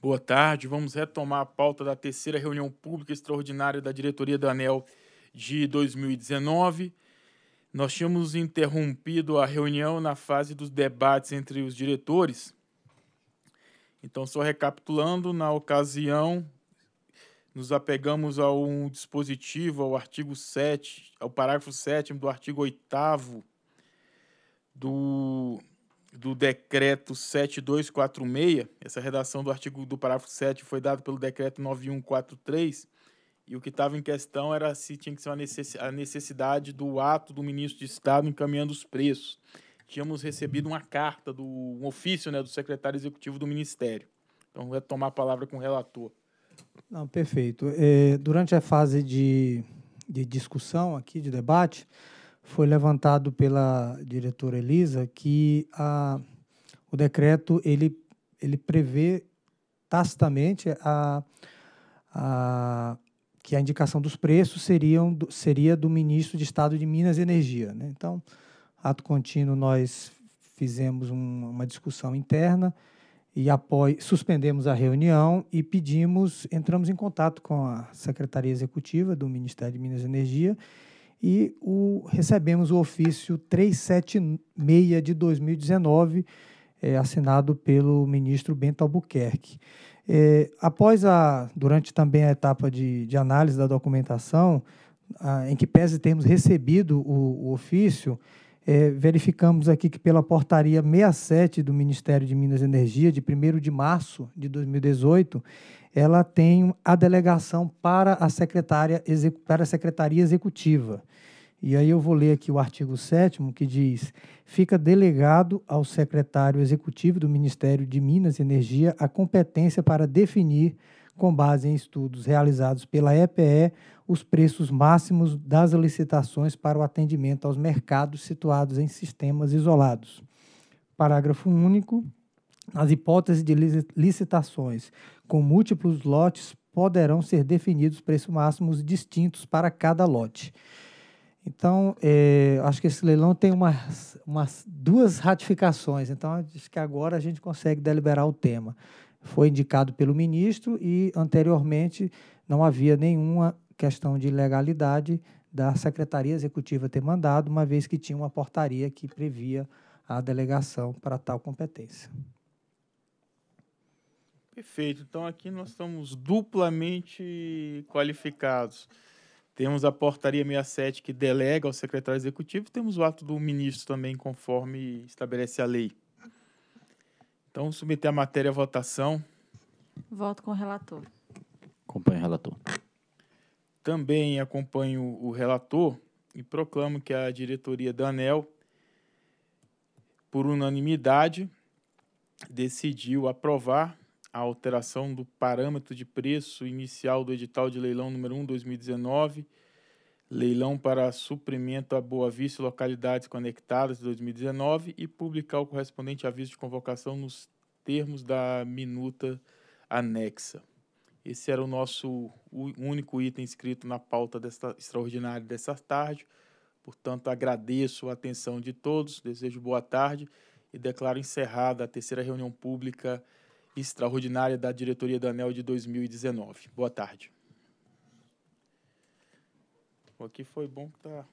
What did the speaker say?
Boa tarde. Vamos retomar a pauta da terceira reunião pública extraordinária da diretoria da ANEL de 2019. Nós tínhamos interrompido a reunião na fase dos debates entre os diretores. Então, só recapitulando, na ocasião, nos apegamos a um dispositivo, ao artigo 7, ao parágrafo 7 do artigo 8 do do decreto 7246, essa redação do artigo do parágrafo 7 foi dada pelo decreto 9143, e o que estava em questão era se tinha que ser a necessidade do ato do ministro de Estado encaminhando os preços. Tínhamos recebido uma carta, do, um ofício né, do secretário executivo do Ministério. Então, vou retomar a palavra com o relator. Não, perfeito. É, durante a fase de, de discussão aqui, de debate, foi levantado pela diretora Elisa que a, o decreto ele, ele prevê tacitamente a, a, que a indicação dos preços seriam, seria do ministro de Estado de Minas e Energia. Né? Então, ato contínuo, nós fizemos um, uma discussão interna e após, suspendemos a reunião e pedimos, entramos em contato com a Secretaria Executiva do Ministério de Minas e Energia e o, recebemos o ofício 376 de 2019, é, eh, assinado pelo ministro Bento Albuquerque. É, após a, durante também a etapa de, de análise da documentação, a, em que pese termos recebido o, o ofício, é, verificamos aqui que pela portaria 67 do Ministério de Minas e Energia, de 1 de março de 2018, ela tem a delegação para a, secretária, para a Secretaria Executiva. E aí eu vou ler aqui o artigo 7 que diz: fica delegado ao secretário executivo do Ministério de Minas e Energia a competência para definir com base em estudos realizados pela EPE, os preços máximos das licitações para o atendimento aos mercados situados em sistemas isolados. Parágrafo único. As hipóteses de licitações com múltiplos lotes poderão ser definidos preços máximos distintos para cada lote. Então, é, acho que esse leilão tem umas, umas duas ratificações. Então, acho que agora a gente consegue deliberar o tema foi indicado pelo ministro e anteriormente não havia nenhuma questão de legalidade da Secretaria Executiva ter mandado, uma vez que tinha uma portaria que previa a delegação para tal competência. Perfeito. Então aqui nós estamos duplamente qualificados. Temos a portaria 67 que delega ao secretário executivo, temos o ato do ministro também, conforme estabelece a lei. Então, submeter a matéria à votação. Voto com o relator. Acompanho o relator. Também acompanho o relator e proclamo que a diretoria da ANEL, por unanimidade, decidiu aprovar a alteração do parâmetro de preço inicial do edital de leilão número 1 2019 leilão para suprimento a Boa Vista e localidades conectadas de 2019 e publicar o correspondente aviso de convocação nos termos da minuta anexa. Esse era o nosso único item inscrito na pauta desta extraordinária dessa tarde. Portanto, agradeço a atenção de todos, desejo boa tarde e declaro encerrada a terceira reunião pública extraordinária da diretoria da ANEL de 2019. Boa tarde. Aqui foi bom que tá.